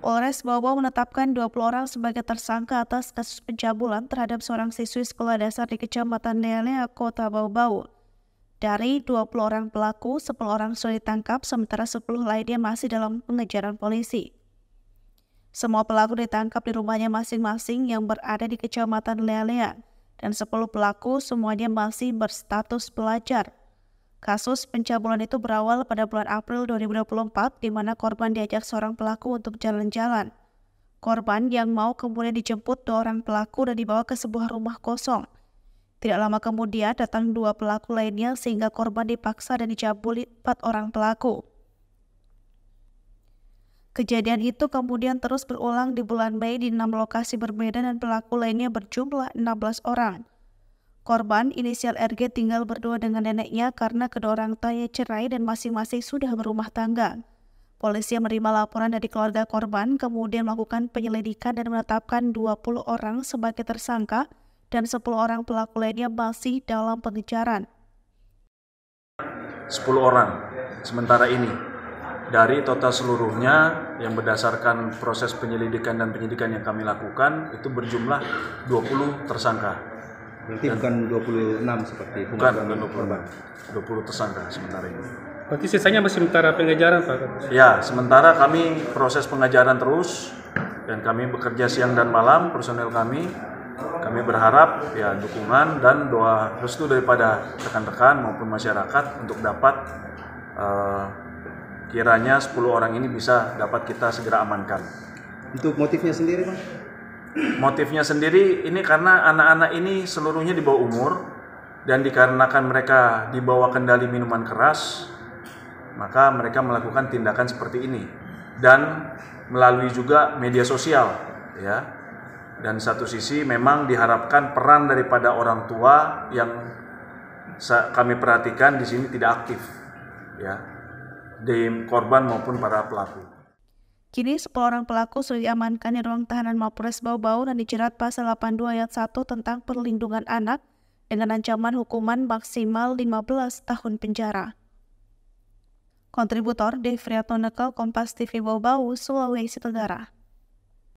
Polres Bawa menetapkan 20 orang sebagai tersangka atas kasus pencabulan terhadap seorang siswi sekolah dasar di Kecamatan Nelea, Kota Bau-Bau. Dari 20 orang pelaku, 10 orang sudah ditangkap, sementara 10 lainnya masih dalam pengejaran polisi. Semua pelaku ditangkap di rumahnya masing-masing yang berada di Kecamatan Lealea, dan 10 pelaku semuanya masih berstatus pelajar. Kasus pencabulan itu berawal pada bulan April 2024 di mana korban diajak seorang pelaku untuk jalan-jalan. Korban yang mau kemudian dijemput dua orang pelaku dan dibawa ke sebuah rumah kosong. Tidak lama kemudian datang dua pelaku lainnya sehingga korban dipaksa dan dicabuli empat orang pelaku. Kejadian itu kemudian terus berulang di bulan Mei di enam lokasi berbeda dan pelaku lainnya berjumlah 16 orang. Korban inisial RG tinggal berdua dengan neneknya karena kedua orang tuanya cerai dan masing-masing sudah berumah tangga. Polisi menerima laporan dari keluarga korban, kemudian melakukan penyelidikan dan menetapkan 20 orang sebagai tersangka dan 10 orang pelaku lainnya masih dalam pengejaran. 10 orang sementara ini dari total seluruhnya yang berdasarkan proses penyelidikan dan penyidikan yang kami lakukan itu berjumlah 20 tersangka. Berarti bukan 26 seperti bukan, bukan 20 20 tersangka sementara ini. Berarti sisanya masih sementara pengajaran Pak? Ya, sementara kami proses pengajaran terus dan kami bekerja siang dan malam personel kami. Kami berharap ya dukungan dan doa restu daripada rekan-rekan maupun masyarakat untuk dapat uh, kiranya 10 orang ini bisa dapat kita segera amankan. Untuk motifnya sendiri Pak? Motifnya sendiri ini karena anak-anak ini seluruhnya di bawah umur dan dikarenakan mereka dibawa kendali minuman keras, maka mereka melakukan tindakan seperti ini dan melalui juga media sosial ya dan satu sisi memang diharapkan peran daripada orang tua yang kami perhatikan di sini tidak aktif ya di korban maupun para pelaku Kini 10 orang pelaku sudah diamankan di ruang tahanan Mapores Bau-Bau dan dijerat pasal 82 ayat 1 tentang perlindungan anak dengan ancaman hukuman maksimal 15 tahun penjara. Kontributor Devriatno Nekel, Kompas TV Bau-Bau, Sulawesi Tenggara.